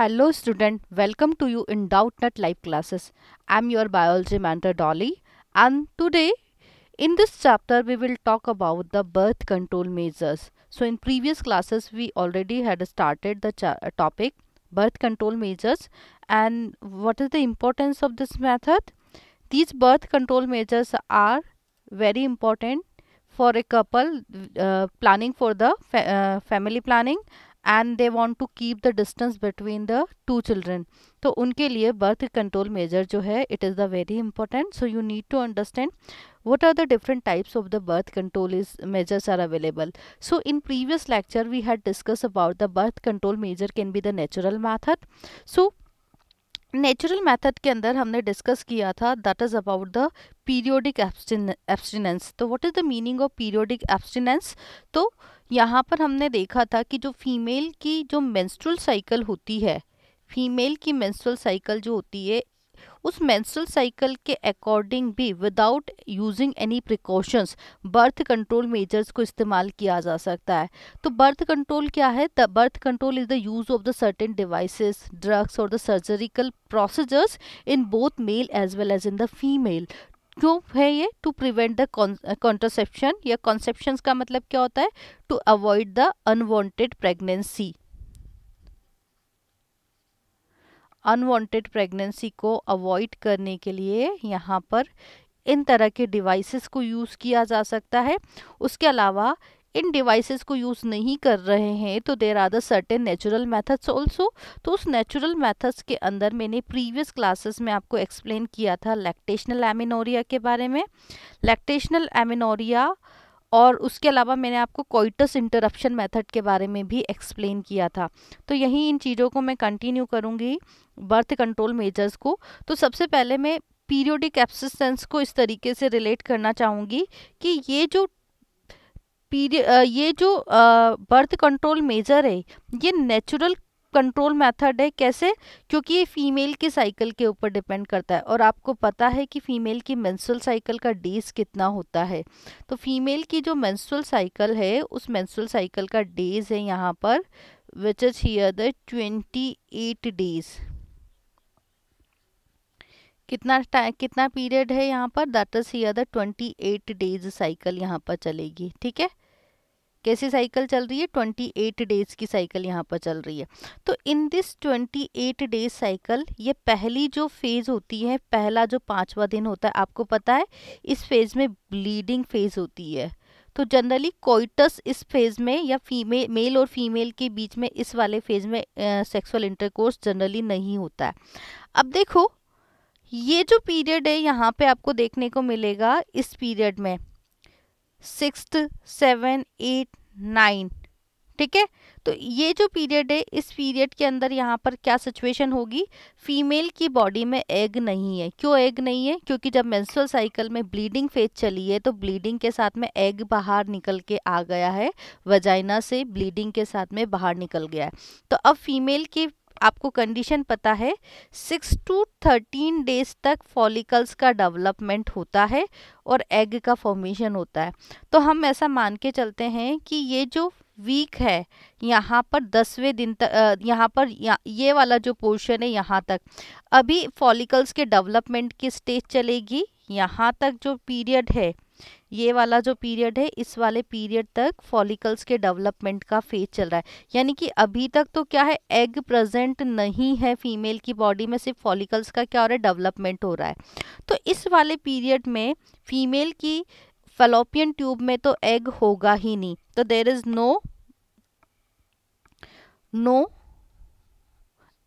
Hello student, welcome to you in DoubtNet live classes. I am your biology mentor Dolly and today in this chapter we will talk about the birth control measures. So in previous classes we already had started the uh, topic birth control measures and what is the importance of this method? These birth control measures are very important for a couple uh, planning for the fa uh, family planning and they want to keep the distance between the two children तो उनके लिए birth control measure जो है it is the very important so you need to understand what are the different types of the birth control is measures are available so in previous lecture we had discuss about the birth control measure can be the natural method so natural method के अंदर हमने discuss किया था that is about the periodic abstinence तो what is the meaning of periodic abstinence तो यहाँ पर हमने देखा था कि जो फीमेल की जो मेंस्ट्रुअल साइकिल होती है फीमेल की मेंस्ट्रुअल साइकिल जो होती है उस मेंस्ट्रुअल साइकिल के अकॉर्डिंग भी without using any precautions birth control measures को इस्तेमाल किया जा सकता है तो बर्थ कंट्रोल क्या है the birth control is the use of the certain devices drugs और the surgical procedures in both male as well as in the female क्यों है ये टू प्रिवेंट द कॉन्ट्रोसेप्शन या कॉन्सेप्शन का मतलब क्या होता है to avoid the unwanted pregnancy unwanted pregnancy को अवॉइड करने के लिए यहाँ पर इन तरह के डिवाइसेस को यूज़ किया जा सकता है उसके अलावा इन डिवाइसेस को यूज़ नहीं कर रहे हैं तो there are the certain natural methods also तो उस नेचुरल मैथड्स के अंदर मैंने प्रीवियस क्लासेस में आपको एक्सप्लेन किया था लैक्टेशनल एमिनोरिया के बारे में लैक्टेशनल एमिनोरिया और उसके अलावा मैंने आपको कोइटस इंटरप्शन मेथड के बारे में भी एक्सप्लेन किया था तो यहीं इन चीज़ों को मैं कंटिन्यू करूँगी बर्थ कंट्रोल मेजर्स को तो सबसे पहले मैं पीरियोडिक एब्सिस्टेंस को इस तरीके से रिलेट करना चाहूँगी कि ये जो पीरियड ये जो बर्थ कंट्रोल मेजर है ये नेचुरल कंट्रोल मेथड है कैसे क्योंकि ये फीमेल के साइकिल के ऊपर डिपेंड करता है और आपको पता है कि फीमेल की मेंस्ट्रुअल साइकिल का डेज कितना होता है तो फीमेल की जो मेंस्ट्रुअल साइकिल है उस मेंस्ट्रुअल साइकिल का डेज है यहाँ पर which is here the twenty eight days कितना कितना पीरियड है यहाँ पर दैट इज ही other twenty eight days cycle यहाँ पर चलेगी ठीक है कैसी साइकिल चल रही है ट्वेंटी एट डेज की साइकिल यहाँ पर चल रही है तो in this twenty eight days cycle ये पहली जो फेज़ होती है पहला जो पाँचवा दिन होता है आपको पता है इस फेज़ में ब्लीडिंग फेज़ होती है तो जनरली कोइटस इस फेज़ में या फीमेल मेल और फीमेल के बीच में इस वाले फेज़ में सेक्सुअल इंटरकोर्स जनरली नहीं होता है अब देखो ये जो पीरियड है यहाँ पे आपको देखने को मिलेगा इस पीरियड में सिक्स सेवन एट नाइन ठीक है तो ये जो पीरियड है इस पीरियड के अंदर यहाँ पर क्या सिचुएशन होगी फीमेल की बॉडी में एग नहीं है क्यों एग नहीं है क्योंकि जब मेंस्ट्रुअल साइकिल में ब्लीडिंग फेज चली है तो ब्लीडिंग के साथ में एग बाहर निकल के आ गया है वजाइना से ब्लीडिंग के साथ में बाहर निकल गया है तो अब फीमेल की आपको कंडीशन पता है सिक्स टू थर्टीन डेज तक फॉलिकल्स का डेवलपमेंट होता है और एग का फॉर्मेशन होता है तो हम ऐसा मान के चलते हैं कि ये जो वीक है यहाँ पर दसवें दिन तक यहाँ पर यह, ये वाला जो पोर्शन है यहाँ तक अभी फॉलिकल्स के डेवलपमेंट की स्टेज चलेगी यहाँ तक जो पीरियड है ये वाला जो पीरियड है इस वाले पीरियड तक फॉलिकल्स के डेवलपमेंट का फेज चल रहा है यानी कि अभी तक तो क्या है एग प्रेजेंट नहीं है फीमेल की बॉडी में सिर्फ फॉलिकल्स का क्या हो रहा है डेवलपमेंट हो रहा है तो इस वाले पीरियड में फीमेल की फेलोपियन ट्यूब में तो एग होगा ही नहीं तो there is no no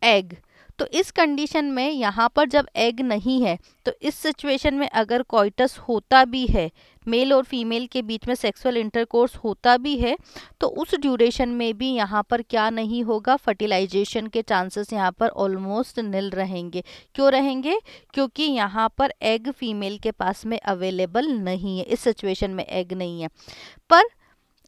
egg तो इस कंडीशन में यहाँ पर जब एग नहीं है तो इस सिचुएशन में अगर कॉइटस होता भी है मेल और फीमेल के बीच में सेक्सुअल इंटरकोर्स होता भी है तो उस ड्यूरेशन में भी यहाँ पर क्या नहीं होगा फर्टिलाइजेशन के चांसेस यहाँ पर ऑलमोस्ट निल रहेंगे क्यों रहेंगे क्योंकि यहाँ पर एग फीमेल के पास में अवेलेबल नहीं है इस सिचुएशन में एग नहीं है पर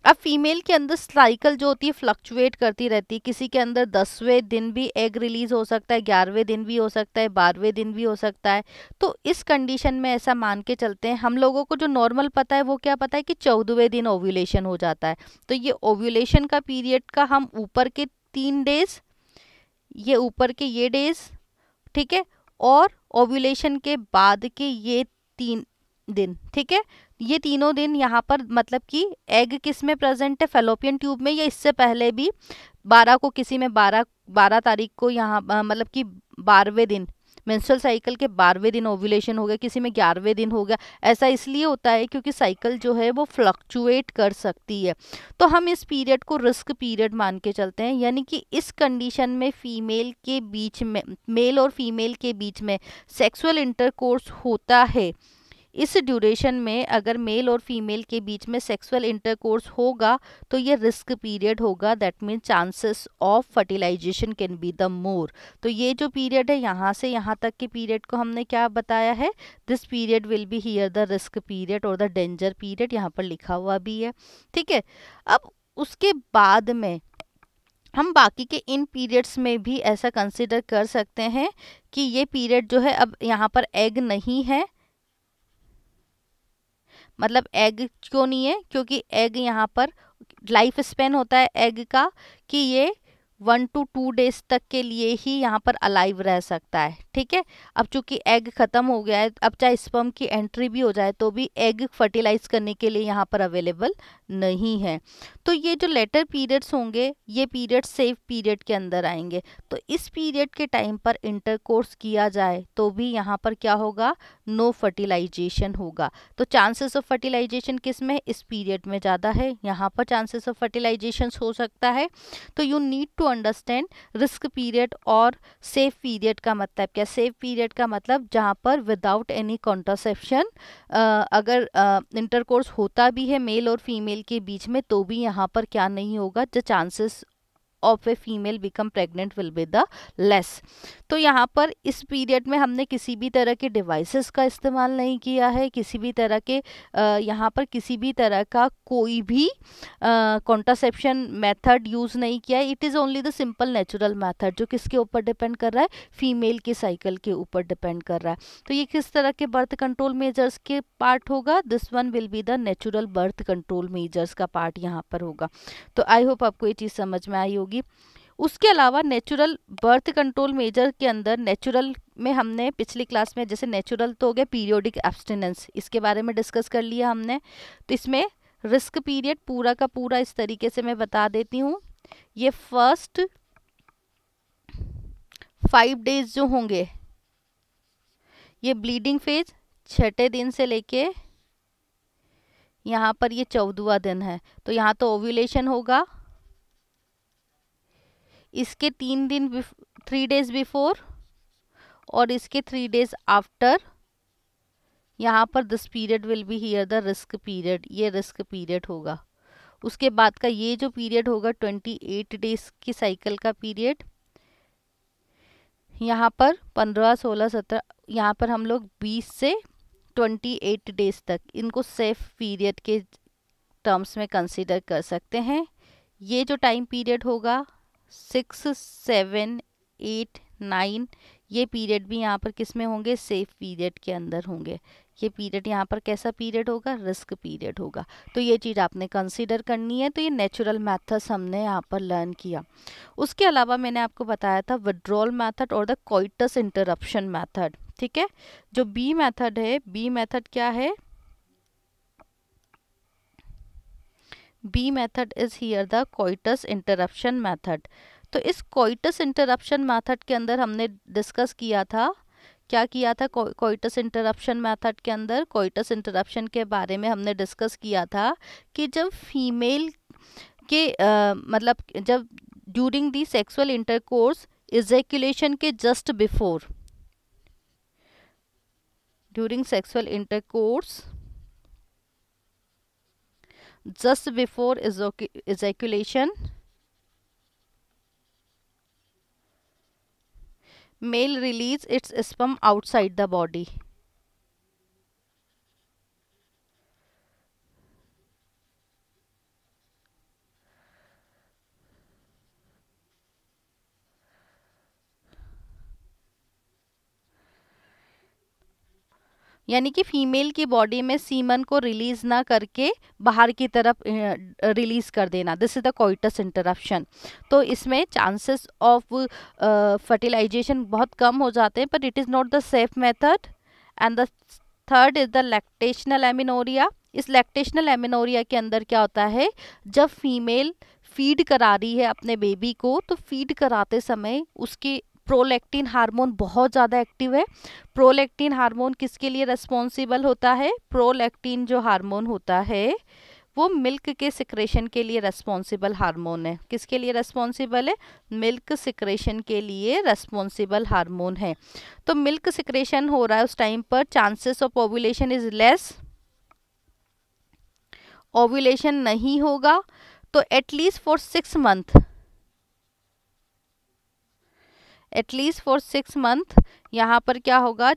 अब फीमेल के अंदर साइकिल जो होती है फ्लक्चुएट करती रहती है किसी के अंदर दसवें दिन भी एग रिलीज हो सकता है ग्यारहवें दिन भी हो सकता है बारहवें दिन भी हो सकता है तो इस कंडीशन में ऐसा मान के चलते हैं हम लोगों को जो नॉर्मल पता है वो क्या पता है कि चौदहवें दिन ओव्यूलेशन हो जाता है तो ये ओव्यूलेशन का पीरियड का हम ऊपर के तीन डेज ये ऊपर के ये डेज ठीक है और ओव्यूलेशन के बाद के ये तीन दिन ठीक है ये तीनों दिन यहाँ पर मतलब कि एग किस में प्रेजेंट है फेलोपियन ट्यूब में या इससे पहले भी बारह को किसी में बारह बारह तारीख को यहाँ मतलब कि बारहवें दिन मेंस्ट्रुअल साइकिल के बारहवें दिन ओव्यूलेशन हो गया किसी में ग्यारहवें दिन हो गया ऐसा इसलिए होता है क्योंकि साइकिल जो है वो फ्लक्चुएट कर सकती है तो हम इस पीरियड को रिस्क पीरियड मान के चलते हैं यानी कि इस कंडीशन में फीमेल के बीच में मेल और फीमेल के बीच में सेक्सुअल इंटरकोर्स होता है इस ड्यूरेशन में अगर मेल और फीमेल के बीच में सेक्सुअल इंटरकोर्स होगा तो ये रिस्क पीरियड होगा that mean chances of fertilization can be the more तो ये जो पीरियड है यहाँ से यहाँ तक के पीरियड को हमने क्या बताया है this period will be here the risk period और द डेंजर पीरियड यहाँ पर लिखा हुआ भी है ठीक है अब उसके बाद में हम बाकी के इन पीरियड्स में भी ऐसा कंसिडर कर सकते हैं कि ये पीरियड जो है अब यहाँ पर एग नहीं है मतलब एग क्यों नहीं है क्योंकि एग यहाँ पर लाइफ स्पेन होता है एग का कि ये वन टू टू डेज तक के लिए ही यहाँ पर अलाइव रह सकता है ठीक है अब चूंकि एग ख़त्म हो गया है अब चाहे स्पम की एंट्री भी हो जाए तो भी एग फर्टिलाइज करने के लिए यहाँ पर अवेलेबल नहीं है तो ये जो लेटर पीरियड्स होंगे ये पीरियड सेफ पीरियड के अंदर आएंगे तो इस पीरियड के टाइम पर इंटरकोर्स किया जाए तो भी यहाँ पर क्या होगा नो फर्टिलाइजेशन होगा तो चांसेस ऑफ फर्टिलाइजेशन किस में इस पीरियड में ज़्यादा है यहाँ पर चांसेस ऑफ फर्टिलाइजेशन हो सकता है तो you need to to understand risk period और सेफ पीरियड का मतलब क्या सेफ पीरियड का मतलब जहाँ पर विदाउट एनी कॉन्ट्रासेप्शन अगर इंटरकोर्स होता भी है मेल और फीमेल के बीच में तो भी यहाँ पर क्या नहीं होगा जो chances of a female become pregnant will be the less तो यहाँ पर इस पीरियड में हमने किसी भी तरह के डिवाइसेस का इस्तेमाल नहीं किया है किसी भी तरह के यहाँ पर किसी भी तरह का कोई भी कॉन्ट्रासेप्शन मेथड यूज़ नहीं किया है it is only the simple natural method जो किसके ऊपर डिपेंड कर रहा है फीमेल के साइकिल के ऊपर डिपेंड कर रहा है तो ये किस तरह के बर्थ कंट्रोल मेजर्स के पार्ट होगा this one will be the natural birth control measures का पार्ट यहाँ पर होगा तो आई होप आपको ये चीज़ समझ में आई होगी होगी उसके अलावा नेचुरल बर्थ कंट्रोल मेजर के अंदर नेचुरल में हमने पिछली क्लास में जैसे नेचुरल तो हो गया पीरियोडिक एब्सटेनेंस इसके बारे में डिस्कस कर लिया हमने तो इसमें रिस्क पीरियड पूरा का पूरा इस तरीके से मैं बता देती हूँ ये फर्स्ट फाइव डेज जो होंगे ये ब्लीडिंग फेज छठे दिन से लेके यहाँ पर ये चौदवा दिन है तो यहाँ तो ओव्यूलेशन होगा इसके तीन दिन थ्री डेज बिफोर और इसके थ्री डेज आफ्टर यहाँ पर this period will be here the risk period ये रिस्क पीरियड होगा उसके बाद का ये जो पीरियड होगा ट्वेंटी एट डेज की साइकिल का पीरियड यहाँ पर पंद्रह सोलह सत्रह यहाँ पर हम लोग बीस से ट्वेंटी एट डेज तक इनको सेफ पीरियड के टर्म्स में कंसिडर कर सकते हैं ये जो टाइम पीरियड होगा सिक्स सेवन एट नाइन ये पीरियड भी यहाँ पर किस में होंगे सेफ पीरियड के अंदर होंगे ये पीरियड यहाँ पर कैसा पीरियड होगा रिस्क पीरियड होगा तो ये चीज़ आपने कंसीडर करनी है तो ये नेचुरल मैथड्स हमने यहाँ पर लर्न किया उसके अलावा मैंने आपको बताया था विड्रॉल मैथड और द कोइटस इंटरप्शन मैथड ठीक है जो बी मैथड है बी मैथड क्या है B method is here the coitus interruption method तो इस कोइटस इंटरप्शन मेथड के अंदर हमने डिस्कस किया था क्या किया था कोइटस इंटरप्शन मेथड के अंदर कोइटस इंटरप्शन के बारे में हमने डिस्कस किया था कि जब फीमेल के आ, मतलब जब during the sexual intercourse ejaculation के just before during sexual intercourse just before ejaculation. Male release its sperm outside the body. यानी कि फीमेल की बॉडी में सीमन को रिलीज ना करके बाहर की तरफ रिलीज कर देना this is the coitus interruption तो इसमें चांसेस ऑफ फर्टिलाइजेशन बहुत कम हो जाते हैं पर it is not the safe method and the third is the lactational amenorrhoea इस लैक्टेशनल एमिनोरिया के अंदर क्या होता है जब फीमेल फीड करा रही है अपने बेबी को तो फीड कराते समय उसके प्रोलेक्टिन हार्मोन बहुत ज़्यादा एक्टिव है प्रोलेक्टिन हार्मोन किसके लिए रेस्पॉन्सिबल होता है प्रोलेक्टिन जो हार्मोन होता है वो मिल्क के सिक्रेशन के लिए रेस्पॉन्सिबल हार्मोन है किसके लिए रेस्पॉन्सिबल है मिल्क सिक्रेशन के लिए रेस्पॉन्सिबल हार्मोन है तो मिल्क सिक्रेशन हो रहा है उस टाइम पर chances of ovulation is less ovulation नहीं होगा तो at least for six month at least for six month यहाँ पर क्या होगा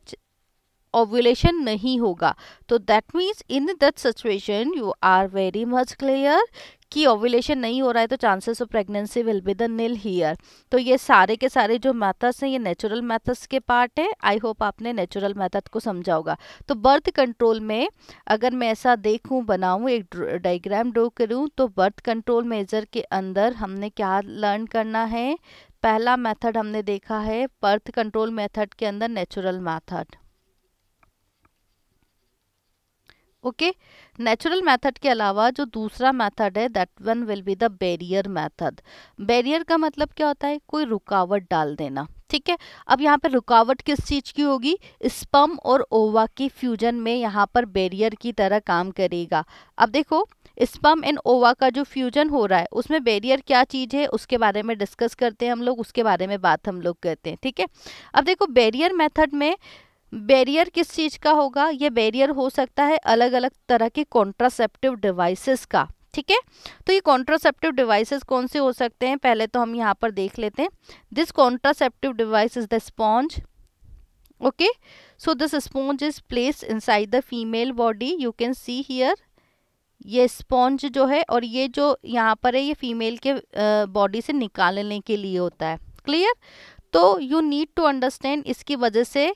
ओव्यूलेशन नहीं होगा तो that means in that situation you are very much clear कि ओव्यूलेशन नहीं हो रहा है तो chances of pregnancy will be the nil here तो ये सारे के सारे जो मेथड्स हैं ये नेचुरल मेथड्स के पार्ट है आई होप आपने नेचुरल मेथड को समझा होगा तो बर्थ कंट्रोल में अगर मैं ऐसा देखूं बनाऊं एक डायग्राम ड्रॉ करूं तो बर्थ कंट्रोल मेजर के अंदर हमने क्या लर्न करना है पहला मेथड हमने देखा है बर्थ कंट्रोल मेथड के अंदर natural method okay natural method के अलावा जो दूसरा मेथड है that one will be the barrier method barrier का मतलब क्या होता है कोई रुकावट डाल देना ठीक है अब यहाँ पर रुकावट किस चीज़ की होगी स्पम और ओवा की फ्यूजन में यहाँ पर बैरियर की तरह काम करेगा अब देखो स्पम एंड ओवा का जो फ्यूजन हो रहा है उसमें बैरियर क्या चीज़ है उसके बारे में डिस्कस करते हैं हम लोग उसके बारे में बात हम लोग करते हैं ठीक है अब देखो बैरियर मेथड में बैरियर किस चीज़ का होगा ये बैरियर हो सकता है अलग अलग तरह के कॉन्ट्रासेप्टिव डिवाइसेस का ठीक है तो ये कॉन्ट्रासेप्टिव डिवाइसेस कौन से हो सकते हैं पहले तो हम यहाँ पर देख लेते हैं this contraceptive device is the sponge okay so this sponge is place inside the female body you can see here ये स्पॉन्ज जो है और ये जो यहाँ पर है ये फीमेल के बॉडी से निकालने के लिए होता है क्लियर तो यू नीड टू अंडरस्टैंड इसकी वजह से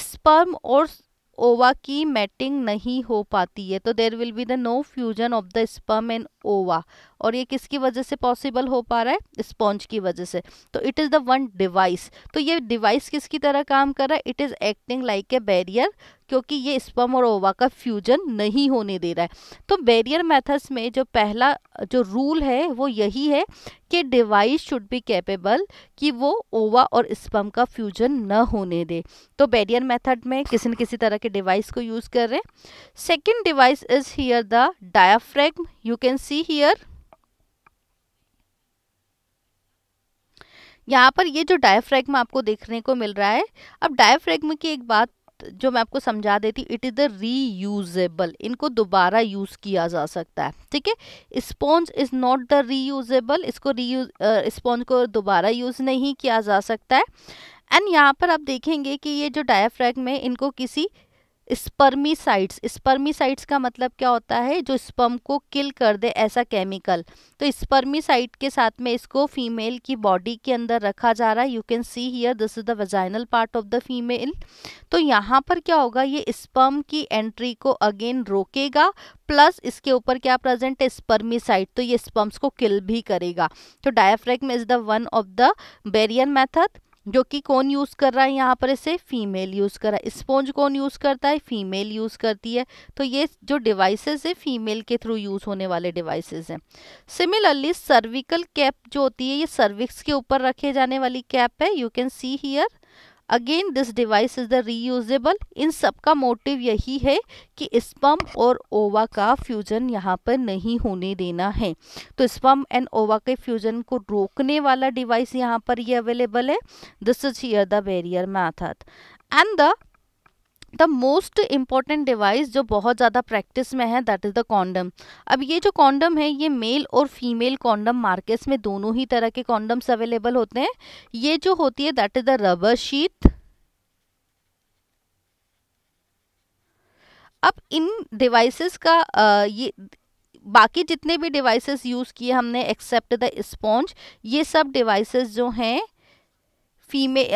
स्पर्म और ओवा की मैटिंग नहीं हो पाती है तो there will be the no fusion of the sperm and ova और ये किसकी वजह से पॉसिबल हो पा रहा है स्पॉन्ज की वजह से तो it is the one device तो ये डिवाइस किसकी तरह काम कर रहा है it is acting like a barrier क्योंकि ये स्पम और ओवा का फ्यूजन नहीं होने दे रहा है तो बैरियर मेथड्स में जो पहला जो रूल है वो यही है कि डिवाइस शुड बी कैपेबल कि वो ओवा और स्पम का फ्यूजन न होने दे तो बैरियर मेथड में किसी न किसी तरह के डिवाइस को यूज़ कर रहे हैं second device is here the diaphragm you can see here यहाँ पर ये जो डायफ्रैग्म आपको देखने को मिल रहा है अब डायफ्रैग्म की एक बात जो मैं आपको समझा देती इट इज़ द रीयूजेबल इनको दोबारा यूज़ किया जा सकता है ठीक है sponge is not the reusable इसको यूज स्पॉन्ज को दोबारा यूज़ नहीं किया जा सकता है एंड यहाँ पर आप देखेंगे कि ये जो डायफ्रैग में इनको किसी स्पर्मीसाइड्स स्पर्मीसाइड्स का मतलब क्या होता है जो स्पर्म को किल कर दे ऐसा केमिकल तो स्पर्मीसाइड के साथ में इसको फीमेल की बॉडी के अंदर रखा जा रहा है you can see here this is the vaginal part of the female तो यहाँ पर क्या होगा ये स्पर्म की एंट्री को अगेन रोकेगा प्लस इसके ऊपर क्या प्रेजेंट है स्पर्मीसाइड तो ये स्पर्म्स को किल भी करेगा तो diaphragm is the one of the barrier method जो कि कौन यूज़ कर रहा है यहाँ पर इसे फीमेल यूज़ कर रहा है स्पॉन्ज कौन यूज़ करता है फीमेल यूज़ करती है तो ये जो डिवाइसेस है फीमेल के थ्रू यूज़ होने वाले डिवाइसेस हैं सिमिलरली सर्विकल कैप जो होती है ये सर्विक्स के ऊपर रखे जाने वाली कैप है you can see here again this device is the reusable इन सब का मोटिव यही है कि स्पम और ओवा का फ्यूजन यहाँ पर नहीं होने देना है तो स्पम एंड ओवा के फ्यूजन को रोकने वाला डिवाइस यहाँ पर ये अवेलेबल है this is here the barrier method and the the most important device जो बहुत ज़्यादा प्रैक्टिस में है दैट इज़ द कॉन्डम अब ये जो कॉन्डम है ये मेल और फीमेल कॉन्डम मार्केट्स में दोनों ही तरह के कॉन्डम्स अवेलेबल होते हैं ये जो होती है that is the rubber sheet अब इन डिवाइसेस का आ, ये बाकी जितने भी डिवाइसेस यूज़ किए हमने एक्सेप्ट द स्पॉन्ज ये सब डिवाइसेस जो हैं फीमेल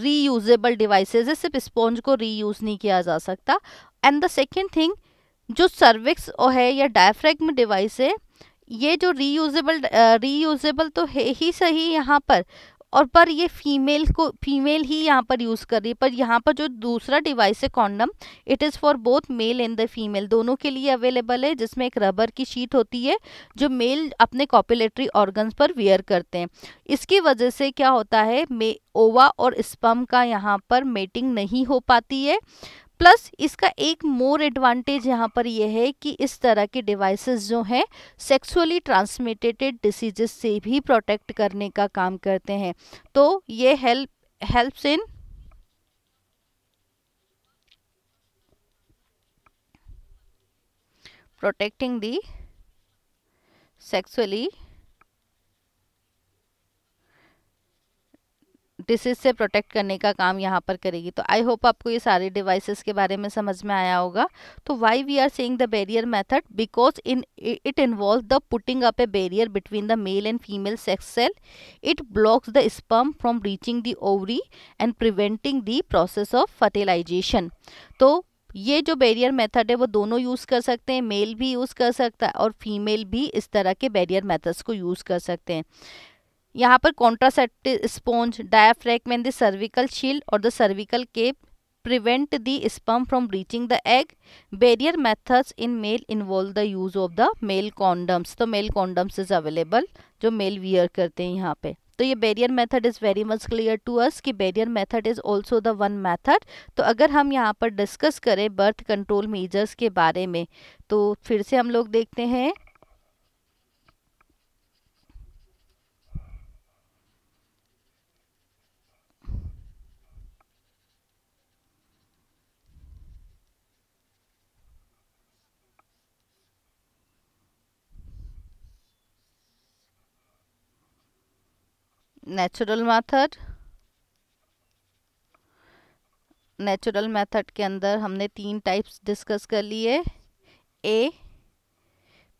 रीयूजेबल डिवाइसेज है सिर्फ स्पॉन्ज को रीयूज नहीं किया जा सकता एंड द सेकेंड थिंग जो सर्विक्स है या डायफ्रेगम डिवाइस है ये जो रीयूजेबल रीयूजेबल तो है ही सही यहाँ पर और पर ये फीमेल को फीमेल ही यहाँ पर यूज़ कर रही है पर यहाँ पर जो दूसरा डिवाइस है condom it is for both male and the female दोनों के लिए अवेलेबल है जिसमें एक रबर की शीट होती है जो मेल अपने कॉपुलेटरी ऑर्गन्स पर वियर करते हैं इसकी वजह से क्या होता है मे ओवा और स्पम का यहाँ पर मेटिंग नहीं हो पाती है प्लस इसका एक मोर एडवांटेज यहाँ पर यह है कि इस तरह के डिवाइसेस जो हैं सेक्सुअली ट्रांसमिटेटेड डिसीजेस से भी प्रोटेक्ट करने का काम करते हैं तो ये help helps in protecting the sexually disease से प्रोटेक्ट करने का काम यहाँ पर करेगी तो आई होप आपको ये सारे डिवाइसेस के बारे में समझ में आया होगा तो why we are saying the barrier method because in it involve the putting up a barrier between the male and female sex cell it blocks the sperm from reaching the ovary and preventing the process of fertilization तो ये जो barrier method है वो दोनों use कर सकते हैं mail भी यूज़ कर सकता है और फीमेल भी इस तरह के बैरियर मेथड्स को यूज़ कर सकते हैं यहाँ पर कॉन्ट्रासेप्ट स्पॉन्ज डायाफ्रेक में द सर्विकल शील्ड और the cervical cap prevent the sperm from reaching the egg barrier methods in male involve the use of the male condoms तो मेल कॉन्डम्स इज अवेलेबल जो male wear करते हैं यहाँ पे तो ये barrier method is very much clear to us कि barrier method is also the one method तो अगर हम यहाँ पर डिस्कस करें बर्थ कंट्रोल मेजर्स के बारे में तो फिर से हम लोग देखते हैं नेचुरल मेथड नेचुरल मेथड के अंदर हमने तीन टाइप्स डिस्कस कर लिए ए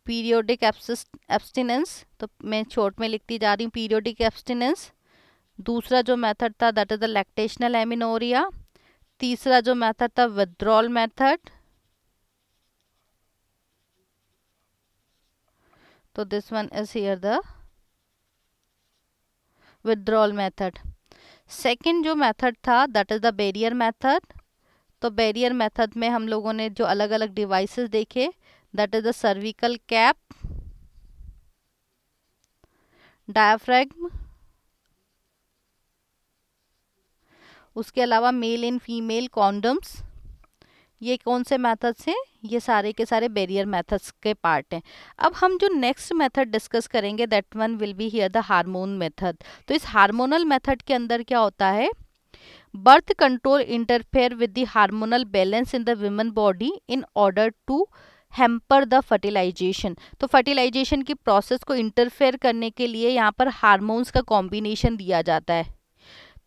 पीरियोडिक एब्सटिनेंस तो मैं छोट में लिखती जा रही हूँ पीरियोडिक एब्सटिनेंस दूसरा जो मेथड था that is the lactational amenorrhoea तीसरा जो मेथड था विद्रॉल मेथड तो this one is here the withdrawal method second जो मेथड था that is the barrier method तो बैरियर मेथड में हम लोगों ने जो अलग अलग डिवाइसेस देखे that is the cervical cap diaphragm उसके अलावा मेल एंड फीमेल कॉन्डम्स ये कौन से मेथड्स हैं ये सारे के सारे बैरियर मेथड्स के पार्ट हैं अब हम जो नेक्स्ट मेथड डिस्कस करेंगे that one will be here the hormone method तो इस हार्मोनल मेथड के अंदर क्या होता है birth control interfere with the hormonal balance in the women body in order to hamper the fertilization तो फर्टिलाइजेशन की प्रोसेस को इंटरफेयर करने के लिए यहाँ पर हार्मोन्स का कॉम्बिनेशन दिया जाता है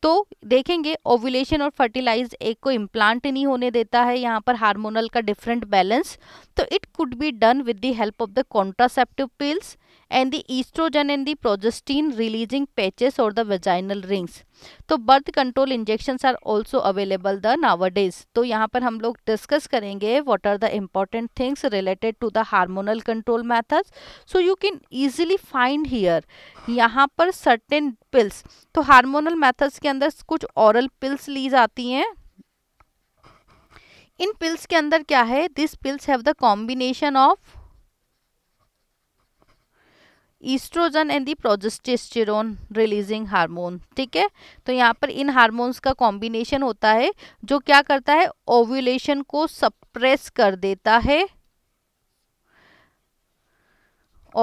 तो देखेंगे ओव्यूलेशन और फर्टिलाइज एक को इम्प्लांट नहीं होने देता है यहाँ पर हार्मोनल का डिफरेंट बैलेंस तो it could be done with the help of the contraceptive pills and the oestrogen and the progestin releasing patches और द वेजाइनल रिंग्स तो birth control injections are also available the nowadays तो यहाँ पर हम लोग discuss करेंगे what are the important things related to the hormonal control methods so you can easily find here यहाँ पर सर्टेन पिल्स तो हारमोनल मैथड्स के अंदर कुछ औरल पिल्स ली जाती हैं इन पिल्स के अंदर क्या है this pills have the combination of oestrogen and the progesterone releasing hormone ठीक है तो यहाँ पर इन हार्मोन्स का कॉम्बिनेशन होता है जो क्या करता है ओव्यूलेशन को सप्रेस कर देता है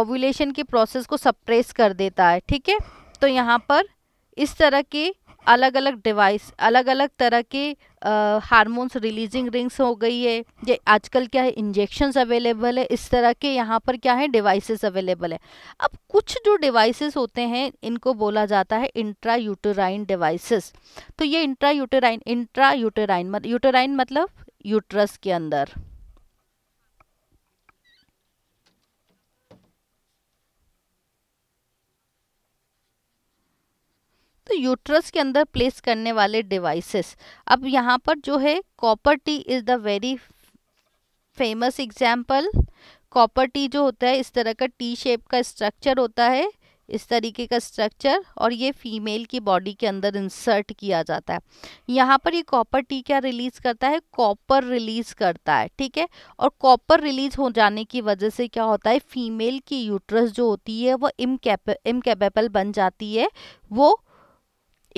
ओव्यूलेशन के प्रोसेस को सप्रेस कर देता है ठीक है तो यहाँ पर इस तरह के अलग अलग डिवाइस अलग अलग तरह के हार्मोन्स रिलीजिंग रिंग्स हो गई है ये आजकल क्या है इंजेक्शंस अवेलेबल है इस तरह के यहाँ पर क्या है डिवाइसेस अवेलेबल है अब कुछ जो डिवाइसेस होते हैं इनको बोला जाता है इंट्रा यूटराइन डिवाइसेस तो ये इंट्रा यूटेराइन इंट्रा यूटेराइन मत, यूटेराइन मतलब यूट्रस के अंदर तो यूट्रस के अंदर प्लेस करने वाले डिवाइसेस अब यहाँ पर जो है copper T is the very famous example copper T जो होता है इस तरह का टी शेप का स्ट्रक्चर होता है इस तरीके का स्ट्रक्चर और ये फीमेल की बॉडी के अंदर इंसर्ट किया जाता है यहाँ पर ये कॉपर टी क्या रिलीज़ करता है कॉपर रिलीज़ करता है ठीक है और कॉपर रिलीज़ हो जाने की वजह से क्या होता है फीमेल की यूट्रस जो होती है वो इमकेप इमकेपेबल बन जाती है वो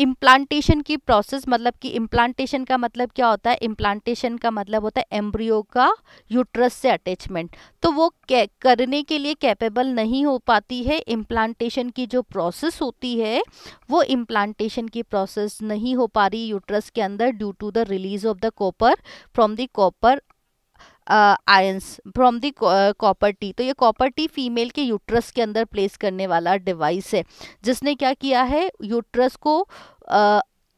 इम्प्लांटेशन की प्रोसेस मतलब कि इम्प्लांटेशन का मतलब क्या होता है इम्प्लांटेशन का मतलब होता है एम्ब्रियो का यूट्रस से अटैचमेंट तो वो करने के लिए कैपेबल नहीं हो पाती है इम्प्लांटेशन की जो प्रोसेस होती है वो इम्प्लांटेशन की प्रोसेस नहीं हो पा रही यूट्रस के अंदर due to the release of the copper from the copper ions from the copper T तो ये कॉपर टी फीमेल के यूट्रस के अंदर प्लेस करने वाला डिवाइस है जिसने क्या किया है यूट्रस को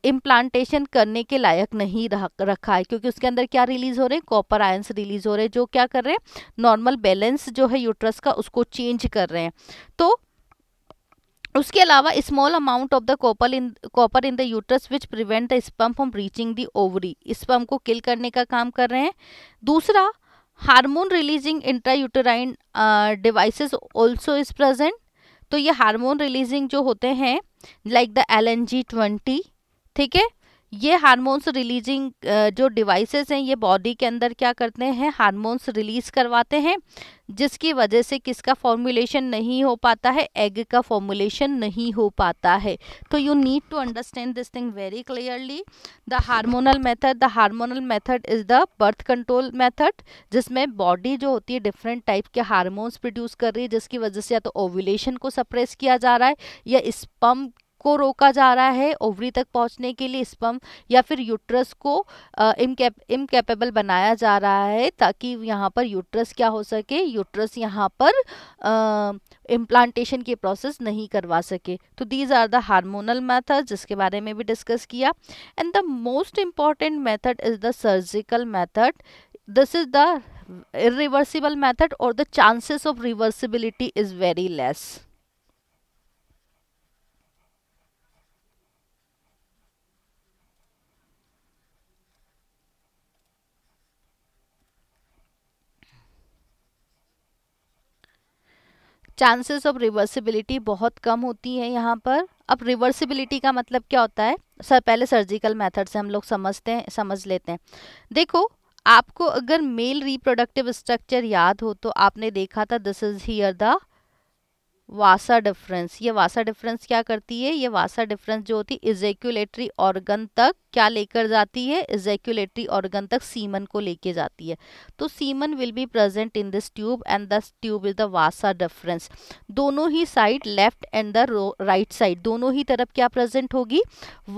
इम्प्लांटेशन uh, करने के लायक नहीं रखा है क्योंकि उसके अंदर क्या रिलीज हो रहे हैं कॉपर आयंस रिलीज हो रहे हैं जो क्या कर रहे हैं नॉर्मल बैलेंस जो है यूट्रस का उसको चेंज कर रहे हैं तो उसके अलावा small amount of the copper in copper in the uterus which prevent the sperm from reaching the ovary sperm को किल करने का काम कर रहे हैं दूसरा hormone releasing intrauterine devices also is present तो ये हार्मोन रिलीजिंग जो होते हैं like the L N G twenty ठीक है ये हार्मोन्स रिलीजिंग जो डिवाइसेस हैं ये बॉडी के अंदर क्या करते हैं हार्मोन्स रिलीज करवाते हैं जिसकी वजह से किसका फॉर्मुलेशन नहीं हो पाता है एग का फॉर्मुलेशन नहीं हो पाता है तो you need to understand this thing very clearly the hormonal method the hormonal method is the birth control method जिसमें बॉडी जो होती है डिफरेंट टाइप के हार्मोन्स प्रोड्यूस कर रही है जिसकी वजह से या तो ओव्यूलेशन को सप्रेस किया जा रहा है या स्पम्प को रोका जा रहा है ओवरी तक पहुंचने के लिए स्पम या फिर यूट्रस को इमकेपेबल बनाया जा रहा है ताकि यहाँ पर यूट्रस क्या हो सके यूट्रस यहाँ पर इम्प्लांटेशन की प्रोसेस नहीं करवा सके तो these are the hormonal method जिसके बारे में भी डिस्कस किया and the most important method is the surgical this is the irreversible method और the chances of reversibility is very less chances of reversibility बहुत कम होती है यहाँ पर अब रिवर्सिबिलिटी का मतलब क्या होता है सर पहले सर्जिकल मेथड से हम लोग समझते हैं समझ लेते हैं देखो आपको अगर मेल रिप्रोडक्टिव स्ट्रक्चर याद हो तो आपने देखा था this is here the vas deferens ये वासा डिफरेंस क्या करती है ये वासा डिफरेंस जो होती है इजेक्यूलेटरी ऑर्गन तक क्या लेकर जाती है इजेक्यूलेटरी ऑर्गन तक सीमन को लेके जाती है तो semen will be present in this tube and this tube is the vas deferens दोनों ही side left and the right side दोनों ही तरफ क्या प्रेजेंट होगी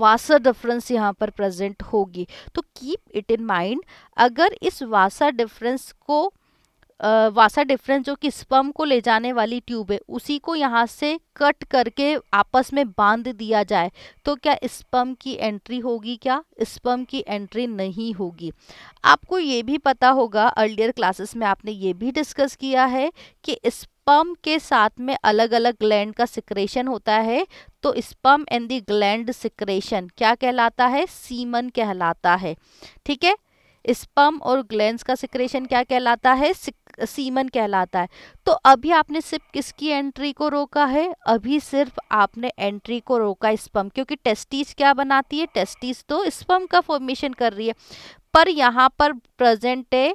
वासा डिफरेंस यहाँ पर प्रेजेंट होगी तो कीप इट इन माइंड अगर इस वासा डिफरेंस को वासा डिफरेंस जो कि स्पम को ले जाने वाली ट्यूब है उसी को यहाँ से कट करके आपस में बांध दिया जाए तो क्या स्पम की एंट्री होगी क्या स्पम की एंट्री नहीं होगी आपको ये भी पता होगा अर्लियर क्लासेस में आपने ये भी डिस्कस किया है कि स्पम के साथ में अलग अलग ग्लैंड का सिक्रेशन होता है तो sperm and the gland secretion क्या कहलाता है सीमन कहलाता है ठीक है स्पम और ग्लैंड का सिक्रेशन क्या कहलाता है सिक सीमन कहलाता है तो अभी आपने सिर्फ किसकी एंट्री को रोका है अभी सिर्फ आपने एंट्री को रोका स्पम क्योंकि टेस्टिस क्या बनाती है टेस्टिस तो स्पम का फॉर्मेशन कर रही है पर यहाँ पर प्रेजेंट है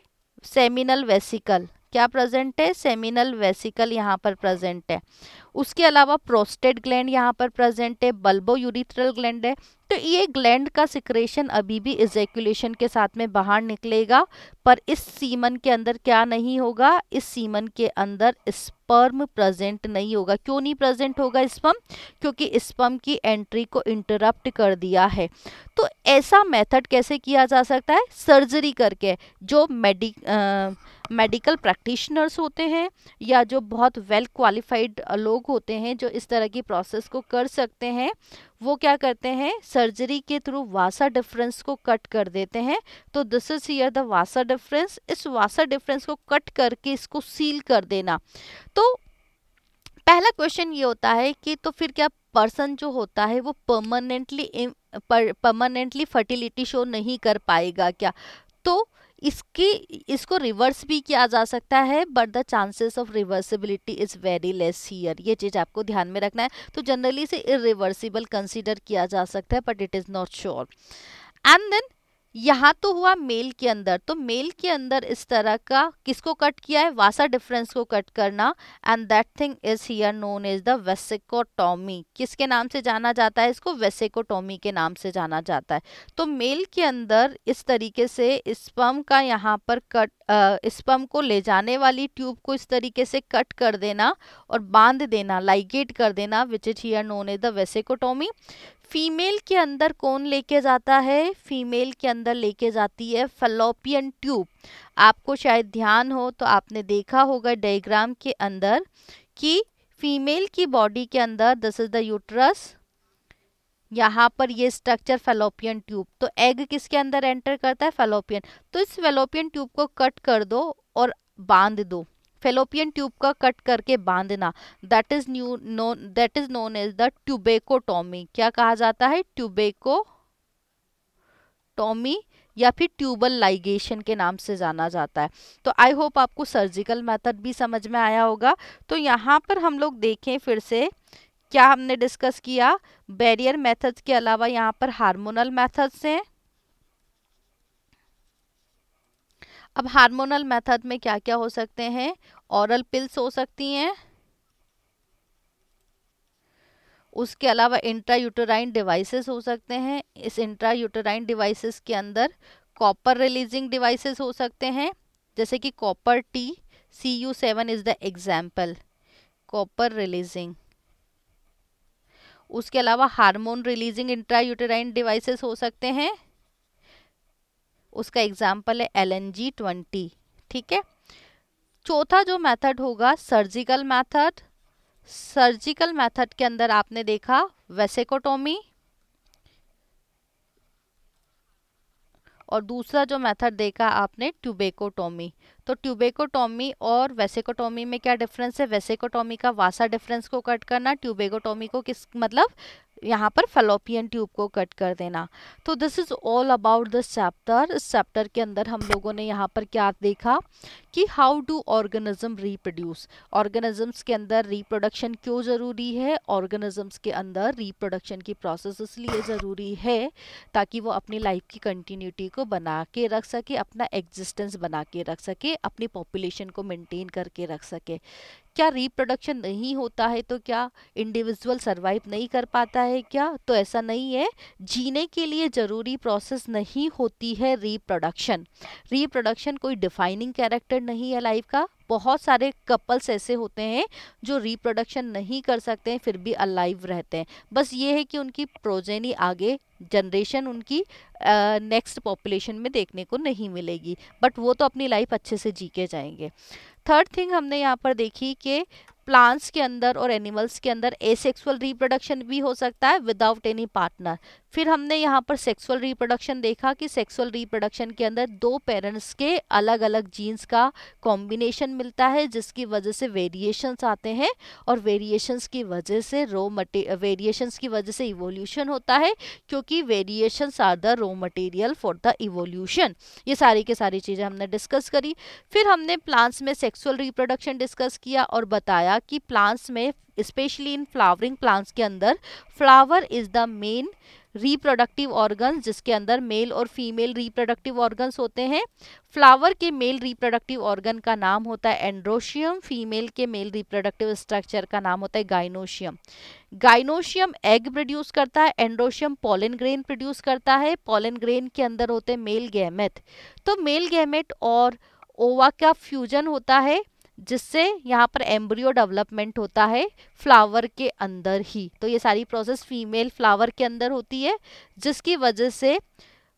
सेमिनल वेसिकल क्या प्रेजेंट है सेमिनल वेसिकल यहाँ पर प्रेजेंट है उसके अलावा प्रोस्टेट ग्लैंड यहाँ पर प्रेजेंट है बल्बो यूरिथ्रल ग्लैंड है तो ये ग्लैंड का सिक्रेशन अभी भी इजेकुलेशन के साथ में बाहर निकलेगा पर इस सीमन के अंदर क्या नहीं होगा इस सीमन के अंदर स्पर्म प्रेजेंट नहीं होगा क्यों नहीं प्रेजेंट होगा स्पर्म क्योंकि स्पर्म की एंट्री को इंटरप्ट कर दिया है तो ऐसा मेथड कैसे किया जा सकता है सर्जरी करके जो मेडिक मेडिकल प्रैक्टिशनर्स होते हैं या जो बहुत वेल क्वालिफाइड लोग होते हैं जो इस तरह की प्रोसेस को कर सकते हैं वो क्या करते हैं सर्जरी के थ्रू वासा डिफरेंस को कट कर देते हैं तो this is here the vas deferens इस वासा डिफरेंस को कट करके इसको सील कर देना तो पहला क्वेश्चन ये होता है कि तो फिर क्या पर्सन जो होता है वो परमानेंटली परमानेंटली फर्टिलिटी शो नहीं कर पाएगा क्या तो इसकी इसको रिवर्स भी किया जा सकता है but the chances of reversibility is very less here ये चीज़ आपको ध्यान में रखना है तो जनरली इसे इरिवर्सिबल कंसिडर किया जा सकता है but it is not sure and then यहाँ तो हुआ मेल के अंदर तो मेल के अंदर इस तरह का किसको कट किया है वासा डिफरेंस को कट करना and that thing is here known is the vasectomy किसके नाम से जाना जाता है इसको वेसिकोटॉमी के नाम से जाना जाता है तो मेल के अंदर इस तरीके से स्पम का यहाँ पर कट स्पम को ले जाने वाली ट्यूब को इस तरीके से कट कर देना और बांध देना लाइगेट कर देना which is here known is the vasectomy female के अंदर कौन लेके जाता है फीमेल के अंदर लेके जाती है फलोपियन ट्यूब आपको शायद ध्यान हो तो आपने देखा होगा डायग्राम के अंदर कि फीमेल की बॉडी के अंदर दिस इज द यूट्रस यहाँ पर ये स्ट्रक्चर फेलोपियन ट्यूब तो एग किसके अंदर एंटर करता है फेलोपियन तो इस फेलोपियन ट्यूब को कट कर दो और बांध दो फेलोपियन ट्यूब का कट करके बांधना that is you know that is known as the tubectomy क्या कहा जाता है ट्यूबेको टॉमी या फिर ट्यूबल लाइगेशन के नाम से जाना जाता है तो आई होप आपको सर्जिकल मेथड भी समझ में आया होगा तो यहाँ पर हम लोग देखें फिर से क्या हमने डिस्कस किया बैरियर मेथड्स के अलावा यहाँ पर हार्मोनल मेथड्स हैं अब हार्मोनल मेथड में क्या क्या हो सकते हैं औरल पिल्स हो सकती हैं उसके अलावा इंट्रा यूटराइन डिवाइसेस हो सकते हैं इस इंट्रा यूटराइन डिवाइसेस के अंदर कॉपर रिलीजिंग डिवाइसेस हो सकते हैं जैसे कि copper T C U seven is the example copper releasing उसके अलावा hormone releasing intra uterine devices हो सकते हैं उसका एग्जाम्पल है एल एन जी ट्वेंटी ठीक है चौथा जो मेथड होगा सर्जिकल मेथड सर्जिकल मेथड के अंदर आपने देखा वेसेकोटोमी और दूसरा जो मेथड देखा आपने ट्यूबेकोटोमी तो ट्यूबेकोटोमी और वेसेकोटोमी में क्या डिफरेंस है वेसेकोटोमी का वासा डिफरेंस को कट करना ट्यूबेकोटोमी को किस मतलब यहाँ पर फेलोपियन ट्यूब को कट कर देना तो this is all about this chapter इस चैप्टर के अंदर हम लोगों ने यहाँ पर क्या देखा कि how do organism reproduce organisms के अंदर रिप्रोडक्शन क्यों ज़रूरी है ऑर्गेनिजम्स के अंदर रिप्रोडक्शन की प्रोसेस इसलिए ज़रूरी है ताकि वो अपनी लाइफ की कंटिन्यूटी को बना के रख सके अपना एग्जिस्टेंस बना के रख सके अपनी पॉपुलेशन को मेंटेन करके रख सके क्या रिप्रोडक्शन नहीं होता है तो क्या इंडिविजुअल सर्वाइव नहीं कर पाता है क्या तो ऐसा नहीं है जीने के लिए ज़रूरी प्रोसेस नहीं होती है रिप्रोडक्शन रिप्रोडक्शन कोई डिफाइनिंग कैरेक्टर नहीं है लाइफ का बहुत सारे कपल्स ऐसे होते हैं जो रिप्रोडक्शन नहीं कर सकते हैं फिर भी अलाइव रहते हैं बस ये है कि उनकी प्रोजेनी आगे जनरेशन उनकी नेक्स्ट uh, पॉपुलेशन में देखने को नहीं मिलेगी बट वो तो अपनी लाइफ अच्छे से जी के जाएंगे थर्ड थिंग हमने यहाँ पर देखी कि प्लांट्स के अंदर और एनिमल्स के अंदर एसेक्सुअल रिप्रोडक्शन भी हो सकता है विदाउट एनी पार्टनर फिर हमने यहाँ पर सेक्सुअल रिप्रोडक्शन देखा कि सेक्सुअल रिप्रोडक्शन के अंदर दो पेरेंट्स के अलग अलग जीन्स का कॉम्बिनेशन मिलता है जिसकी वजह से वेरिएशंस आते हैं और वेरिएशंस की वजह से रो मटे वेरिएशंस की वजह से इवोल्यूशन होता है क्योंकि variations are the raw material for the evolution ये सारी के सारी चीज़ें हमने डिस्कस करी फिर हमने प्लांट्स में सेक्सुअल रिप्रोडक्शन डिस्कस किया और बताया बताया कि प्लांट्स में स्पेशली इन फ्लावरिंग प्लांट्स के अंदर flower is the main reproductive organs जिसके अंदर मेल और फीमेल रिप्रोडक्टिव ऑर्गन्स होते हैं फ्लावर के मेल रिप्रोडक्टिव ऑर्गन का नाम होता है एंड्रोशियम फीमेल के मेल रिप्रोडक्टिव स्ट्रक्चर का नाम होता है गाइनोशियम गाइनोशियम एग प्रोड्यूस करता है एंड्रोशियम पोलन ग्रेन प्रोड्यूस करता है पोलन ग्रेन के अंदर होते हैं मेल गैमेट तो मेल गैमेट और ओवा का फ्यूजन होता है जिससे यहाँ पर एम्ब्रियो डेवलपमेंट होता है फ्लावर के अंदर ही तो ये सारी प्रोसेस फीमेल फ्लावर के अंदर होती है जिसकी वजह से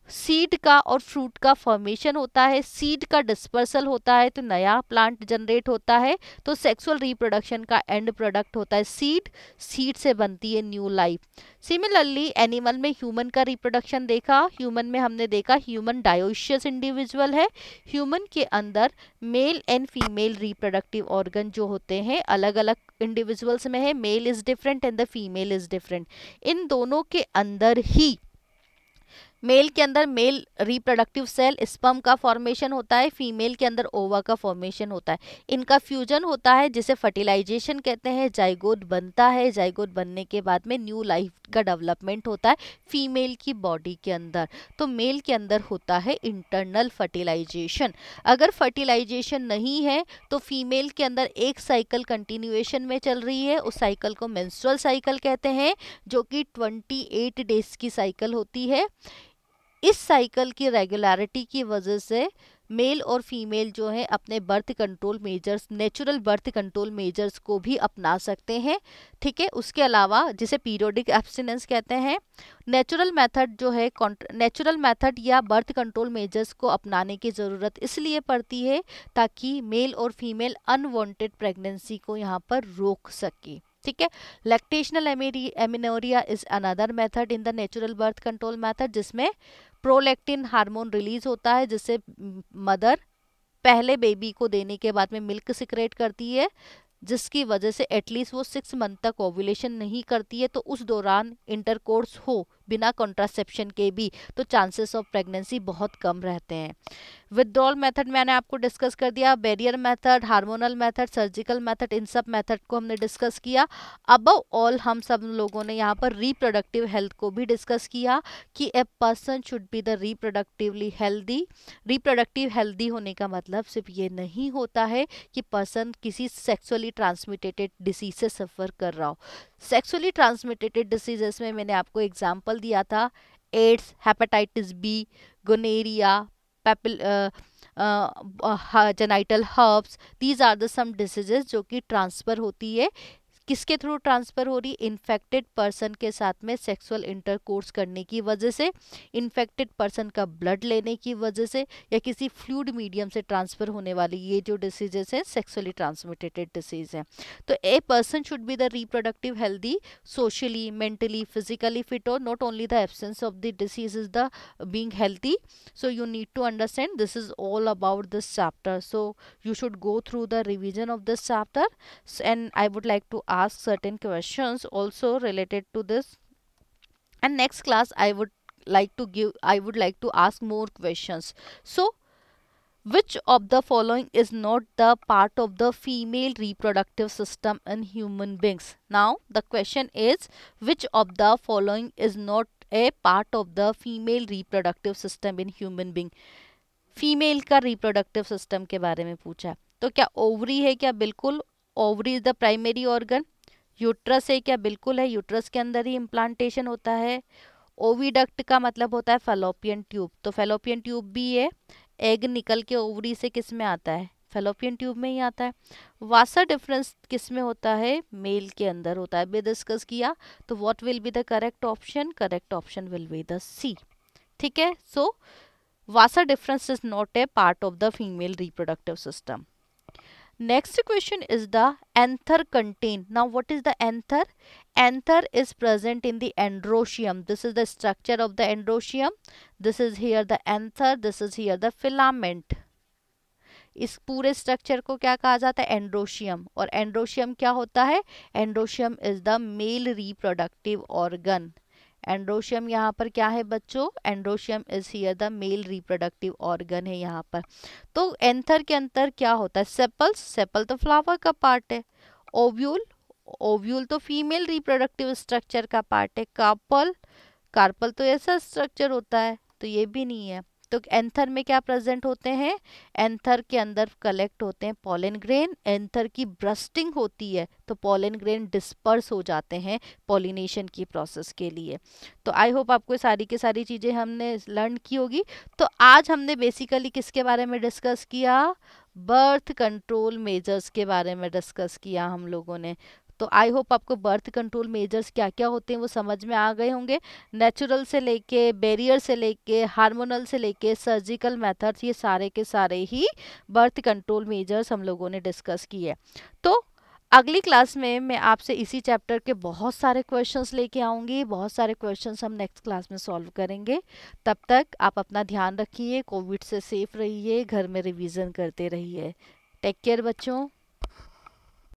सीड का और फ्रूट का फॉर्मेशन होता है सीड का डिस्पर्सल होता है तो नया प्लांट जनरेट होता है तो सेक्सुअल रिप्रोडक्शन का एंड प्रोडक्ट होता है सीड सीड से बनती है न्यू लाइफ सिमिलरली एनिमल में ह्यूमन का रिप्रोडक्शन देखा ह्यूमन में हमने देखा ह्यूमन डायोशियस इंडिविजुअल है ह्यूमन के अंदर male and female reproductive organ जो होते हैं अलग अलग इंडिविजुअल्स में है male is different and the female is different इन दोनों के अंदर ही मेल के अंदर मेल रिप्रोडक्टिव सेल स्पम का फॉर्मेशन होता है फीमेल के अंदर ओवा का फॉर्मेशन होता है इनका फ्यूजन होता है जिसे फर्टिलाइजेशन कहते हैं जाइगोड बनता है जाइगोड बनने के बाद में न्यू लाइफ का डेवलपमेंट होता है फीमेल की बॉडी के अंदर तो मेल के अंदर होता है इंटरनल फर्टिलाइजेशन अगर फर्टिलाइजेशन नहीं है तो फीमेल के अंदर एक साइकिल कंटिन्यूएशन में चल रही है उस साइकिल को मेंस्ट्रुअल साइकिल कहते हैं जो कि 28 डेज की साइकिल होती है इस साइकिल की रेगुलरिटी की वजह से मेल और फीमेल जो है अपने birth control measures natural birth control measures को भी अपना सकते हैं ठीक है उसके अलावा जिसे पीरियोडिक एब्सिनेंस कहते हैं नेचुरल मेथड जो है नेचुरल मेथड या बर्थ कंट्रोल मेजर्स को अपनाने की ज़रूरत इसलिए पड़ती है ताकि मेल और फीमेल अनवांटेड प्रेगनेंसी को यहाँ पर रोक सके ठीक है lactational amenorrhoea is another method in the natural birth control method जिसमें प्रोलेक्टिन हार्मोन रिलीज होता है जिससे मदर पहले बेबी को देने के बाद में मिल्क सिक्रेट करती है जिसकी वजह से एटलीस्ट वो सिक्स मंथ तक ओव्यूलेशन नहीं करती है तो उस दौरान इंटरकोर्स हो बिना कॉन्ट्रासेप्शन के भी तो चांसेस ऑफ प्रेगनेंसी बहुत कम रहते हैं विदड्रॉल मेथड मैंने आपको डिस्कस कर दिया barrier method hormonal method surgical method इन सब मेथड को हमने डिस्कस किया अब ऑल हम सब लोगों ने यहाँ पर रिप्रोडक्टिव हेल्थ को भी डिस्कस किया कि a person should be the reproductively healthy reproductive healthy होने का मतलब सिर्फ ये नहीं होता है कि पर्सन किसी सेक्सुअली ट्रांसमिटेटेड डिसीज से सफ़र कर रहा हो सेक्सुअली ट्रांसमिटेटेड डिसीजेस में मैंने आपको एग्जाम्पल डाल दिया था AIDS hepatitis B gonorrhoea papilloma genital herpes these are the some diseases जो कि ट्रांसफ़र होती है किसके थ्रू ट्रांसफ़र हो रही इन्फेक्टेड पर्सन के साथ में सेक्सुअल इंटरकोर्स करने की वजह से इन्फेक्टेड पर्सन का ब्लड लेने की वजह से या किसी फ्लूड मीडियम से ट्रांसफ़र होने वाली ये जो डिसीजेस हैं सेक्सुअली ट्रांसमिटेड डिसीज हैं तो a person should be the reproductive healthy socially mentally physically fit और not only the absence of the disease is the being healthy so you need to understand this is all about this chapter so you should go through the revision of this chapter and I would like to ask certain questions also related to this and next class i would like to give i would like to ask more questions so which of the following is not the part of the female reproductive system in human beings now the question is which of the following is not a part of the female reproductive system in human being Female का reproductive system के बारे में पूछा है तो क्या ovary है क्या बिल्कुल ovary is the primary organ uterus है क्या बिल्कुल है यूट्रस के अंदर ही इम्प्लांटेशन होता है ओविडक्ट का मतलब होता है फेलोपियन ट्यूब तो फेलोपियन ट्यूब भी ये एग निकल के ओवरी से किस में आता है फेलोपियन ट्यूब में ही आता है वासर डिफरेंस किस में होता है मेल के अंदर होता है भी डिस्कस किया तो what will be the correct option correct option will be the C ठीक है so vas deferens is not a part of the female reproductive system Next question is the anther contain. Now what is the anther? Anther is present in the androcium. This is the structure of the androcium. This is here the anther. This is here the filament. इस पूरे structure को क्या कहा जाता है androecium और androecium क्या होता है androecium is the male reproductive organ androecium यहाँ पर क्या है बच्चों androecium is here the male reproductive organ है यहाँ पर तो एंथर के अंतर क्या होता है सेपल्स सेपल तो फ्लावर का पार्ट है ओव्यूल ओव्यूल तो फीमेल रिप्रोडक्टिव स्ट्रक्चर का पार्ट है कार्पल कार्पल तो ऐसा स्ट्रक्चर होता है तो ये भी नहीं है तो एंथर में क्या प्रेजेंट होते हैं एंथर के अंदर कलेक्ट होते हैं पॉलन ग्रेन एंथर की ब्रस्टिंग होती है तो पॉलन ग्रेन डिस्पर्स हो जाते हैं पोलिनेशन की प्रोसेस के लिए तो आई होप आपको सारी की सारी चीज़ें हमने लर्न की होगी तो आज हमने बेसिकली किसके बारे में डिस्कस किया बर्थ कंट्रोल मेजर्स के बारे में डिस्कस किया हम लोगों ने तो आई होप आपको बर्थ कंट्रोल मेजर्स क्या क्या होते हैं वो समझ में आ गए होंगे नेचुरल से लेके बैरियर से लेके हार्मोनल से लेके सर्जिकल मेथड्स ये सारे के सारे ही बर्थ कंट्रोल मेजर्स हम लोगों ने डिस्कस किए तो अगली क्लास में मैं आपसे इसी चैप्टर के बहुत सारे क्वेश्चंस लेके आऊँगी बहुत सारे क्वेश्चंस हम नेक्स्ट क्लास में सॉल्व करेंगे तब तक आप अपना ध्यान रखिए कोविड से सेफ रहिए घर में रिवीजन करते रहिए टेक केयर बच्चों